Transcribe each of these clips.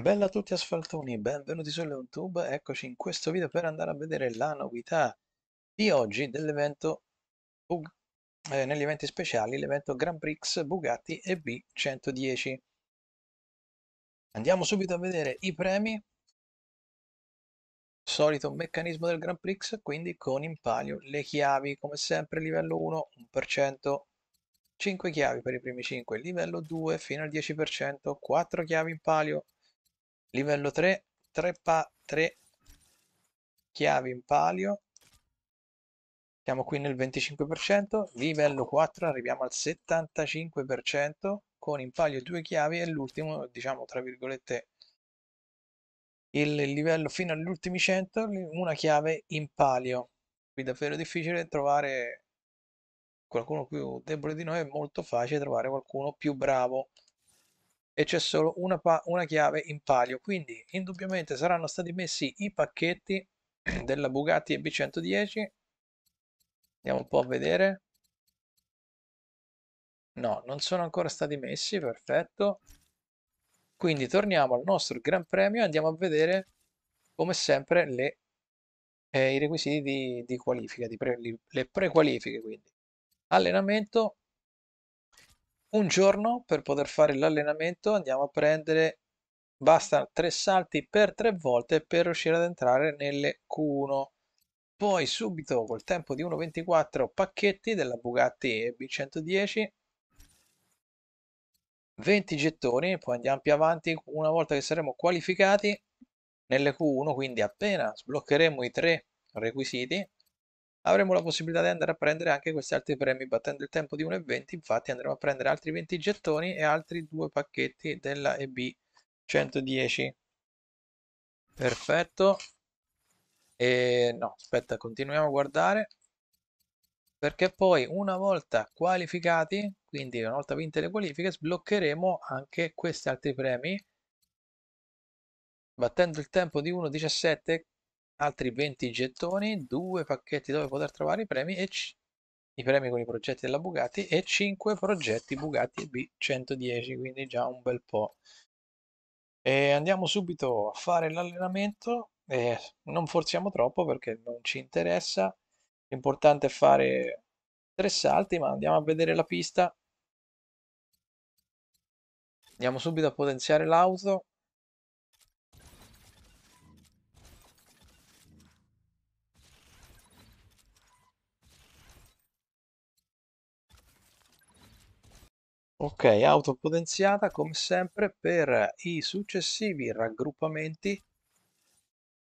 Bella a tutti asfaltoni, benvenuti su LeonTube, eccoci in questo video per andare a vedere la novità di oggi dell'evento eh, negli eventi speciali, l'evento Grand Prix Bugatti EB110. Andiamo subito a vedere i premi, solito meccanismo del Grand Prix, quindi con in palio le chiavi, come sempre livello 1, 1%, 5 chiavi per i primi 5, livello 2 fino al 10%, 4 chiavi in palio, Livello 3, 3, pa 3 chiavi in palio. Siamo qui nel 25%. Livello 4, arriviamo al 75% con in palio due chiavi e l'ultimo, diciamo tra virgolette, il livello fino agli ultimi 100, una chiave in palio. Qui davvero difficile trovare qualcuno più debole di noi, è molto facile trovare qualcuno più bravo e c'è solo una, una chiave in palio quindi indubbiamente saranno stati messi i pacchetti della Bugatti EB110 andiamo un po' a vedere no non sono ancora stati messi perfetto quindi torniamo al nostro gran premio e andiamo a vedere come sempre le, eh, i requisiti di, di qualifica di pre, le prequalifiche quindi allenamento un giorno per poter fare l'allenamento andiamo a prendere basta tre salti per tre volte per riuscire ad entrare nelle Q1 poi subito col tempo di 1.24 pacchetti della Bugatti B110 20 gettoni poi andiamo più avanti una volta che saremo qualificati nelle Q1 quindi appena sbloccheremo i tre requisiti avremo la possibilità di andare a prendere anche questi altri premi battendo il tempo di 1,20 infatti andremo a prendere altri 20 gettoni e altri due pacchetti della EB 110 perfetto e no aspetta continuiamo a guardare perché poi una volta qualificati quindi una volta vinte le qualifiche sbloccheremo anche questi altri premi battendo il tempo di 1.17 altri 20 gettoni, 2 pacchetti dove poter trovare i premi e i premi con i progetti della Bugatti e 5 progetti Bugatti B110, quindi già un bel po'. E andiamo subito a fare l'allenamento, eh, non forziamo troppo perché non ci interessa, l'importante è fare tre salti, ma andiamo a vedere la pista. Andiamo subito a potenziare l'auto, Ok, auto potenziata come sempre per i successivi raggruppamenti.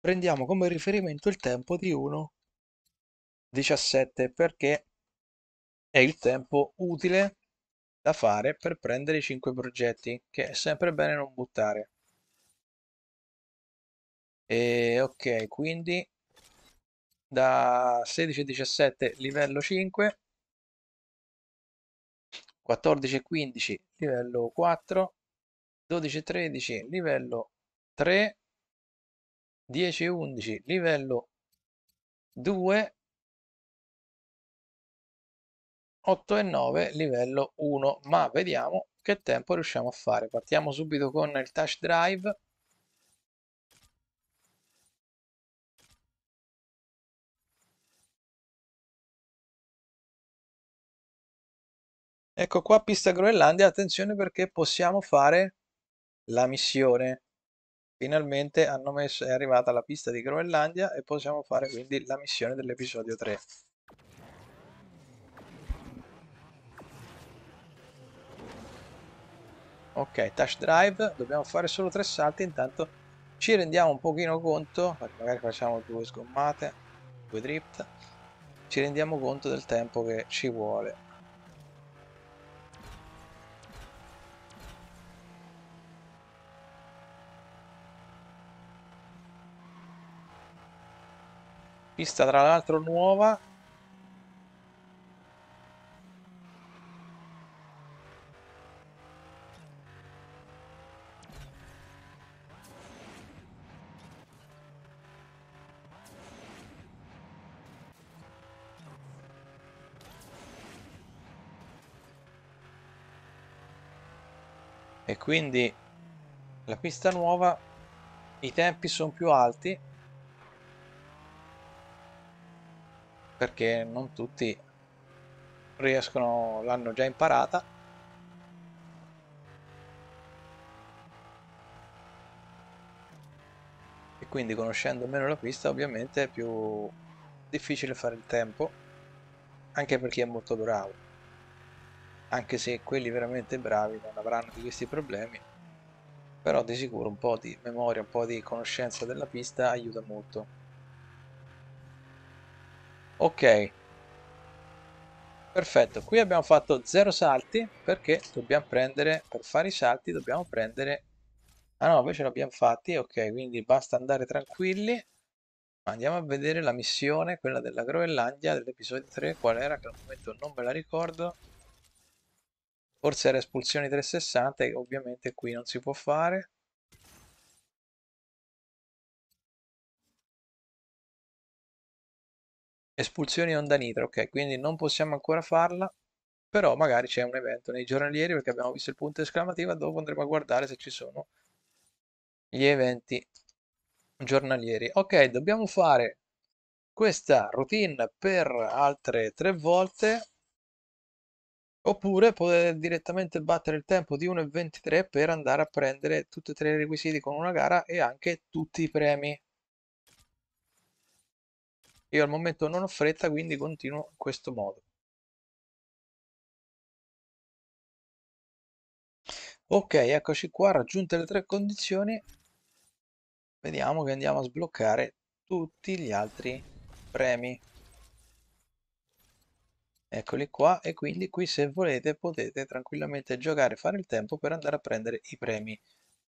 Prendiamo come riferimento il tempo di 1.17 perché è il tempo utile da fare per prendere i 5 progetti, che è sempre bene non buttare. E ok, quindi da 16.17 livello 5 14 e 15 livello 4, 12 e 13 livello 3, 10 e 11 livello 2, 8 e 9 livello 1, ma vediamo che tempo riusciamo a fare. Partiamo subito con il touch drive Ecco qua pista Groenlandia, attenzione perché possiamo fare la missione. Finalmente messo, è arrivata la pista di Groenlandia e possiamo fare quindi la missione dell'episodio 3. Ok, touch drive, dobbiamo fare solo tre salti, intanto ci rendiamo un pochino conto, magari facciamo due sgommate, due drift, ci rendiamo conto del tempo che ci vuole. Pista tra l'altro nuova. E quindi la pista nuova i tempi sono più alti perché non tutti riescono, l'hanno già imparata. E quindi conoscendo meno la pista ovviamente è più difficile fare il tempo, anche per chi è molto bravo. Anche se quelli veramente bravi non avranno di questi problemi, però di sicuro un po' di memoria, un po' di conoscenza della pista aiuta molto ok perfetto qui abbiamo fatto zero salti perché dobbiamo prendere per fare i salti dobbiamo prendere ah no invece l'abbiamo fatti ok quindi basta andare tranquilli andiamo a vedere la missione quella della Groenlandia dell'episodio 3 qual era che al momento non me la ricordo forse era espulsioni 360 ovviamente qui non si può fare Espulsioni onda nitro ok, quindi non possiamo ancora farla, però magari c'è un evento nei giornalieri perché abbiamo visto il punto esclamativo, dopo andremo a guardare se ci sono gli eventi giornalieri. Ok, dobbiamo fare questa routine per altre tre volte, oppure poter direttamente battere il tempo di 1.23 per andare a prendere tutti e tre i requisiti con una gara e anche tutti i premi. Io al momento non ho fretta, quindi continuo in questo modo. Ok, eccoci qua, raggiunte le tre condizioni, vediamo che andiamo a sbloccare tutti gli altri premi. Eccoli qua e quindi qui se volete potete tranquillamente giocare e fare il tempo per andare a prendere i premi.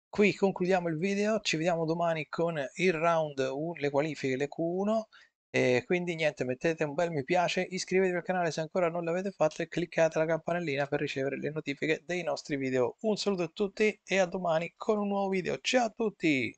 Qui concludiamo il video, ci vediamo domani con il round 1, le qualifiche, le Q1 e quindi niente, mettete un bel mi piace, iscrivetevi al canale se ancora non l'avete fatto e cliccate la campanellina per ricevere le notifiche dei nostri video. Un saluto a tutti e a domani con un nuovo video. Ciao a tutti!